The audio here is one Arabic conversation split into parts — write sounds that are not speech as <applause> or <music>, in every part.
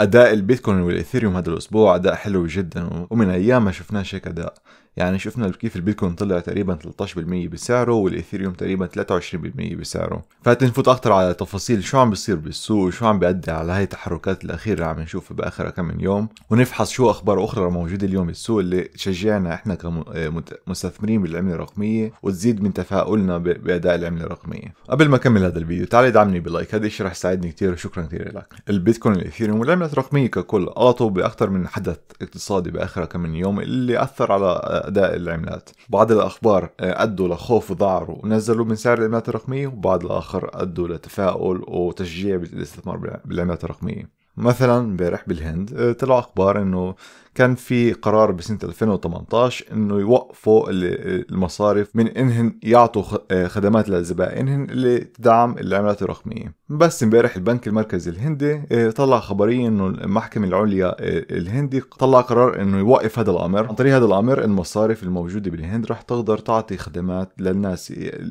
اداء البيتكوين والايثيريوم هذا الاسبوع اداء حلو جدا ومن ايام ما شفناش هيك اداء يعني شفنا كيف البيتكوين طلع تقريبا 13% بسعره والايثيريوم تقريبا 23% بسعره فتنفوت اكثر على تفاصيل شو عم بيصير بالسوق وشو عم بيأدي على هاي التحركات الاخيره اللي عم نشوفها باخر كم من يوم ونفحص شو اخبار اخرى موجوده اليوم بالسوق اللي تشجعنا احنا كمستثمرين بالعمله الرقميه وتزيد من تفاؤلنا باداء العمله الرقميه قبل ما اكمل هذا الفيديو تعال ادعمني بلايك هذا الشيء رح يساعدني كثير وشكرا كثير لك البيتكوين والايثيريوم والعمله الرقميه ككل قاطوا باكثر من حدث اقتصادي باخر كم من يوم اللي اثر على أداء العملات بعض الأخبار آه، أدوا لخوف وذعر ونزلوا من سعر العملات الرقمية وبعض الآخر أدوا لتفاؤل وتشجيع بالاستثمار بالعملات الرقمية مثلا امبارح بالهند آه، طلعوا اخبار انه كان في قرار بسنه 2018 انه يوقفوا المصارف من انهن يعطوا آه، خدمات لزبائنهن اللي تدعم العملات الرقميه بس امبارح البنك المركزي الهندي آه، طلع خبريه انه المحكمه العليا آه، الهندي طلع قرار انه يوقف هذا الامر عن طريق هذا الامر المصارف الموجوده بالهند رح تقدر تعطي خدمات للناس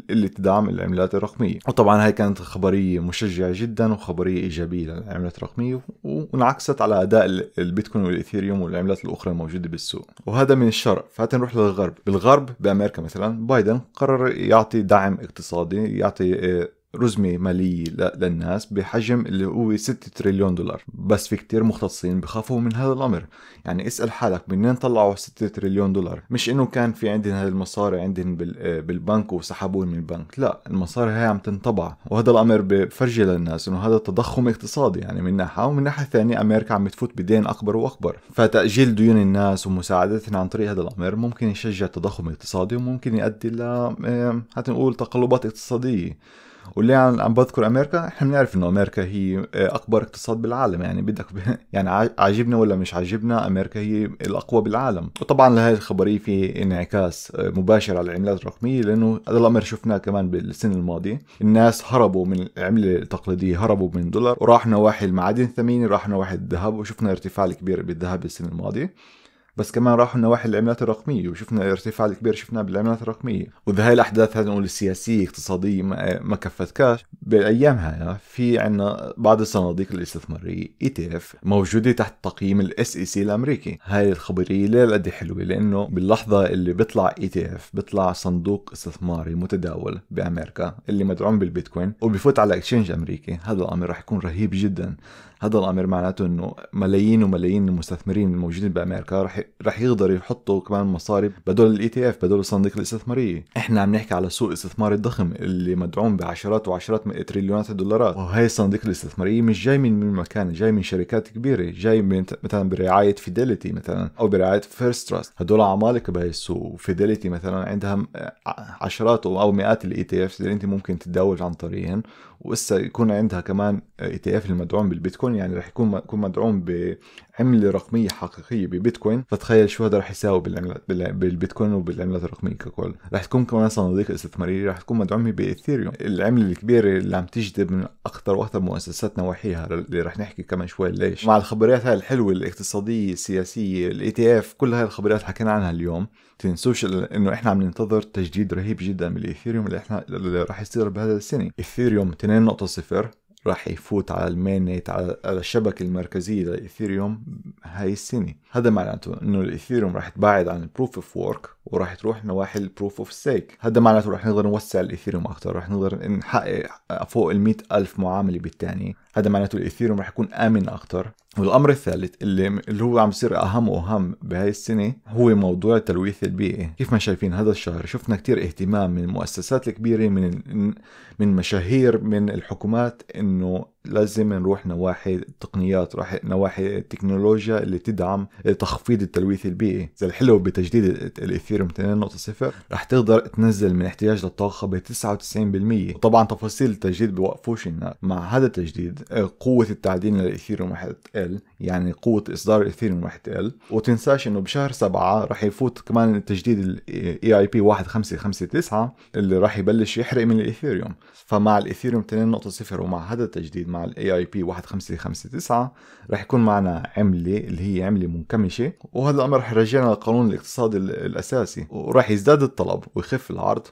اللي تدعم العملات الرقميه وطبعا هاي كانت خبريه مشجعه جدا وخبريه ايجابيه للعملات الرقميه وانعكست على اداء البيتكوين والايثيريوم والعملات السيارات الاخرى الموجوده بالسوق وهذا من الشرق فهات نروح للغرب بالغرب بامريكا مثلا بايدن قرر يعطي دعم اقتصادي يعطي آه، رزمة مالية للناس بحجم اللي هو 6 تريليون دولار بس في كتير مختصين بخافوا من هذا الأمر يعني اسأل حالك منين طلعوا 6 تريليون دولار مش إنه كان في عندهم هذه المصاري عندهم آه، بالبنك وسحبوهم من البنك لا المصاري هاي عم تنطبع وهذا الأمر بفرجي للناس إنه هذا تضخم اقتصادي يعني من ناحية ومن ناحية ثانية أمريكا عم تفوت بدين أكبر وأكبر فتأجيل ديون الناس ومساعدتهم عن طريق هذا الأمر ممكن يشجع تضخم اقتصادي وممكن يؤدي ل آه، هات نقول تقلبات اقتصادية واللي عم عم بذكر امريكا احنا بنعرف انه امريكا هي اكبر اقتصاد بالعالم يعني بدك ب... <laughs> يعني عاجبنا ولا مش عاجبنا امريكا هي الاقوى بالعالم وطبعا لهي الخبريه في انعكاس مباشر على العملات الرقميه لانه هذا الامر شفناه كمان بالسنه الماضيه الناس هربوا من العمله التقليديه هربوا من الدولار وراح نواحي المعادن الثمينه راح نواحي الذهب وشفنا ارتفاع كبير بالذهب السنه الماضيه بس كمان راحوا نواحي العملات الرقميه وشفنا الارتفاع الكبير شفناه بالعملات الرقميه واذا هاي الاحداث هذه نقول السياسيه اقتصاديه ما كفت كاش بالايام هاي في عندنا بعض الصناديق الاستثماريه اي تي اف موجوده تحت تقييم الاس اي سي الامريكي هاي الخبريه ليه قد إيه حلوه لانه باللحظه اللي بيطلع اي تي اف بيطلع صندوق استثماري متداول بامريكا اللي مدعوم بالبيتكوين وبفوت على اكشنج امريكي هذا الامر راح يكون رهيب جدا هذا الامر معناته انه ملايين وملايين المستثمرين الموجودين بامريكا راح رح يقدروا يحطوا كمان مصاري بدل الاي تي e اف بدل الصناديق الاستثماريه احنا عم نحكي على سوق استثماري الضخم اللي مدعوم بعشرات وعشرات من تريليونات الدولارات وهي الصناديق الاستثماريه مش جاي من من مكان جاي من شركات كبيره جاي من مثلا برعايه فيديليتي مثلا او برعايه فيرست تراست هدول عمالقه بهي السوق فيديليتي مثلا عندها عشرات او مئات الاي تي اف اللي انت ممكن تتداول عن طريقهم وإسا يكون عندها كمان اي تي اف المدعوم بالبيتكوين يعني رح يكون يكون مدعوم بعمله رقميه حقيقيه ببيتكوين فتخيل شو هذا رح يساوي بالعملات بالبيتكوين وبالعملات الرقميه ككل رح تكون كمان صناديق استثماريه رح تكون مدعومه بايثيريوم العمله الكبيره اللي عم تجذب من اكثر واكثر مؤسسات نواحيها اللي رح نحكي كمان شوي ليش مع الخبريات هاي الحلوه الاقتصاديه السياسيه الاي تي اف كل هاي الخبريات حكينا عنها اليوم تنسوش انه احنا عم ننتظر تجديد رهيب جدا من الايثيريوم اللي احنا اللي رح يصير بهذا السنه ايثيريوم 2.0 راح يفوت على المينيت على الشبكه المركزيه للايثيريوم هاي السنه هذا معناته انه الايثيريوم راح تبعد عن البروف اوف ورك وراح تروح نواحي البروف اوف ستيك هذا معناته رح نقدر نوسع الايثيريوم اكثر رح نقدر نحقق فوق ال ألف معامله بالثانيه هذا معناته الايثيريوم رح يكون امن اكثر والامر الثالث اللي اللي هو عم يصير اهم واهم بهاي السنه هو موضوع التلويث البيئي كيف ما شايفين هذا الشهر شفنا كتير اهتمام من المؤسسات الكبيره من من مشاهير من الحكومات انه لازم نروح نواحي التقنيات راح نواحي التكنولوجيا اللي تدعم تخفيض التلويث البيئي زي الحلو بتجديد الاثيريوم 2.0 راح تقدر تنزل من احتياج للطاقه ب 99% طبعا تفاصيل التجديد بوقفوش النار مع هذا التجديد قوه التعدين للاثيريوم راح تقل يعني قوه اصدار الاثيريوم راح تقل وتنساش انه بشهر 7 راح يفوت كمان التجديد الاي اي بي 1559 اللي راح يبلش يحرق من الاثيريوم فمع الاثيريوم 2.0 ومع هذا التجديد مع الاي اي بي 1559 رح يكون معنا عمله اللي هي عمله منكمشه وهذا الامر رح يرجعنا للقانون الاقتصادي الاساسي ورح يزداد الطلب ويخف العرض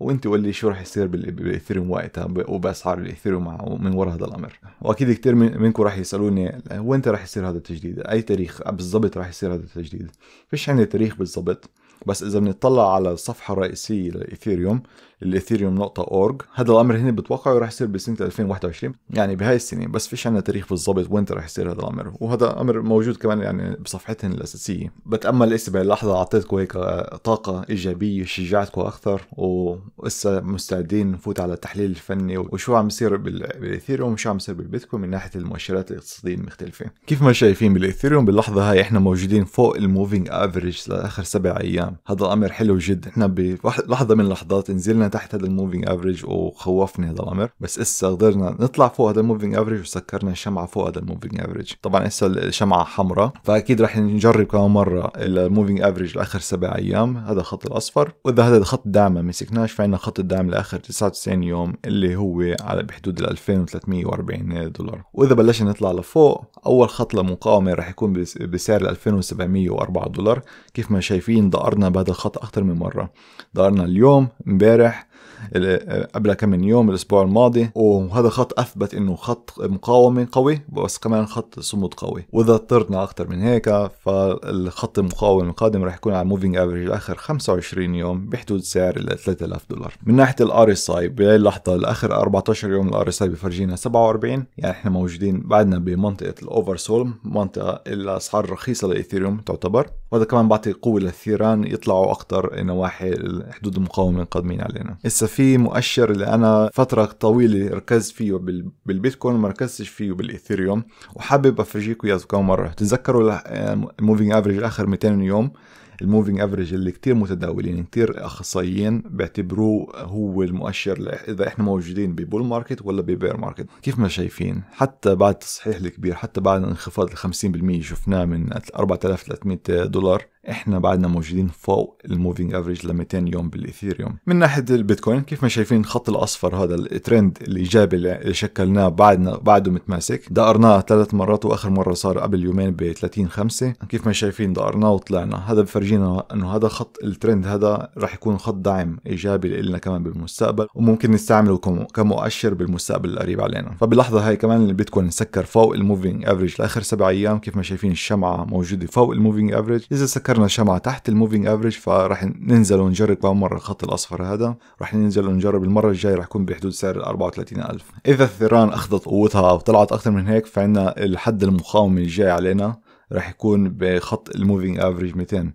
وانت قول لي شو رح يصير بالاثيريوم وقتها وباسعار الاثيريوم من وراء هذا الامر واكيد كثير منكم رح يسالوني وين رح يصير هذا التجديد اي تاريخ بالضبط رح يصير هذا التجديد فيش عندي تاريخ بالضبط بس اذا بنطلع على الصفحه الرئيسيه لايثيريوم الاثيريوم نقطه اورج هذا الامر هنا بتوقعه راح يصير بسنه 2021 يعني بهاي السنه بس فيش عندنا تاريخ بالضبط وين راح يصير هذا الامر وهذا امر موجود كمان يعني بصفحتهم الاساسيه بتامل اسي اللحظه اعطيتكم هيك آه، طاقه ايجابيه شجعتكم اكثر وإسا مستعدين نفوت على التحليل الفني وشو عم يصير بالاثيريوم وشو عم يصير بالبيتكوين من ناحيه المؤشرات الاقتصاديه المختلفه كيف ما شايفين بالاثيريوم باللحظه هاي احنا موجودين فوق الموفينج افريج لاخر سبع ايام هذا الامر حلو جدا احنا بلحظه من لحظات نزلنا تحت هذا الموفينج افريج وخوفني هذا الامر بس اسا قدرنا نطلع فوق هذا الموفينج افريج وسكرنا الشمعه فوق هذا الموفينج افريج طبعا اسا الشمعه حمراء فاكيد رح نجرب كمان مره الموفينج افريج لاخر سبع ايام هذا الخط الاصفر واذا هذا الخط الدعم ما مسكناش فعندنا خط الدعم لاخر 99 يوم اللي هو على بحدود ال 2340 دولار واذا بلشنا نطلع لفوق اول خط للمقاومه رح يكون بسعر 2704 دولار كيف ما شايفين دقرنا بهذا الخط اكثر من مره دقرنا اليوم امبارح قبل كم من يوم الاسبوع الماضي وهذا خط اثبت انه خط مقاومه قوي بس كمان خط صمود قوي واذا اضطرنا اكثر من هيك فالخط المقاوم القادم راح يكون على موفينج افريج لاخر 25 يوم بحدود سعر ال 3000 دولار من ناحيه الار اس اي بهي اللحظه لاخر 14 يوم الار اس اي بفرجينا 47 يعني احنا موجودين بعدنا بمنطقه الاوفر سول منطقه الاسعار رخيصه للايثيريوم تعتبر وهذا كمان بعطي قوه للثيران يطلعوا اكثر نواحي حدود المقاومه القادمين علينا هسه في مؤشر اللي انا فتره طويله ركزت فيه بالبيتكوين وما ركزتش فيه بالإثيريوم وحابب افرجيكم اياه كم مره تتذكروا الموفينج افريج آه، اخر 200 يوم الموفينج افريج اللي كتير متداولين كتير اخصائيين بيعتبروه هو المؤشر اذا احنا موجودين ببول ماركت ولا ببير ماركت كيف ما شايفين حتى بعد التصحيح الكبير حتى بعد انخفاض ال 50% شفناه من 4300 دولار احنا بعدنا موجودين فوق الموفينج افريج ل 200 يوم بالاثيريوم من ناحيه البيتكوين كيف ما شايفين الخط الاصفر هذا الترند الايجابي اللي شكلناه بعدنا بعده متماسك دقرناه ثلاث مرات واخر مره صار قبل يومين ب 30 5 كيف ما شايفين دقرناه وطلعنا هذا بفرجينا انه هذا خط الترند هذا راح يكون خط دعم ايجابي لنا كمان بالمستقبل وممكن نستعمله كمؤشر بالمستقبل القريب علينا فباللحظه هاي كمان البيتكوين سكر فوق الموفينج افريج لاخر سبع ايام كيف ما شايفين الشمعه موجوده فوق الموفينج افريج اذا سكر فكرنا شمعة تحت الموفينج افريج فراح ننزل ونجرب كمان مرة الخط الأصفر هذا راح ننزل ونجرب المرة الجاية راح يكون بحدود سعر 34000 إذا الثيران أخذت قوتها أو طلعت أكثر من هيك فعنا الحد المقاومة الجاي علينا راح يكون بخط الموفينج افريج 200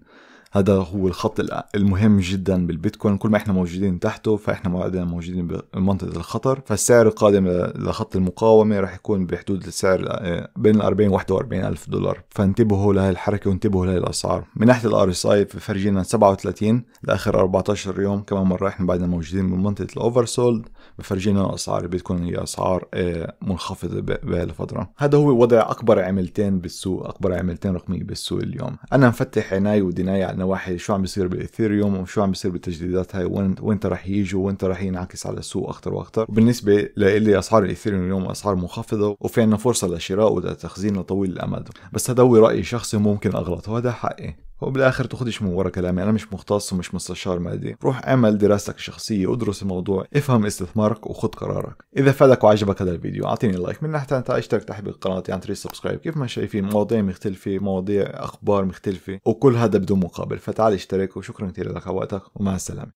هذا هو الخط المهم جدا بالبيتكوين كل ما احنا موجودين تحته فاحنا ما موجودين بمنطقه الخطر فالسعر القادم لخط المقاومه راح يكون بحدود السعر آه، بين ال 40 و 41 الف دولار فانتبهوا لهي الحركه وانتبهوا لهي الاسعار من ناحيه الار اس اي 37 لاخر 14 يوم كمان مره احنا بعدنا موجودين بمنطقه الاوفر سولد بفرجينا اسعار البيتكوين هي اسعار آه، منخفضه بهالفتره هذا هو وضع اكبر عملتين بالسوق اكبر عملتين رقميه بالسوق اليوم انا مفتح عيناي ودناي على نواحي شو عم بيصير بالاثيريوم وشو عم بيصير بالتجديدات هاي وين وين رح يجوا وين رح ينعكس على السوق اكثر واكثر وبالنسبه لإلي اسعار الاثيريوم اليوم اسعار منخفضه وفي عندنا فرصه لشراء وتخزين لطويل الامد بس هذا هو رايي شخصي ممكن اغلط وهذا حقي هو بالاخر تاخدش من ورا كلامي انا مش مختص ومش مستشار مالي روح اعمل دراستك الشخصيه ادرس الموضوع افهم استثمارك وخد قرارك اذا فادك وعجبك هذا الفيديو اعطيني لايك من ناحيه ثانيه اشترك تحت بالقناه عن طريق سبسكرايب كيف ما شايفين مواضيع مختلفه مواضيع اخبار مختلفه وكل هذا بدون مقابل فتعال اشترك وشكرا كثير لك على وقتك ومع السلامه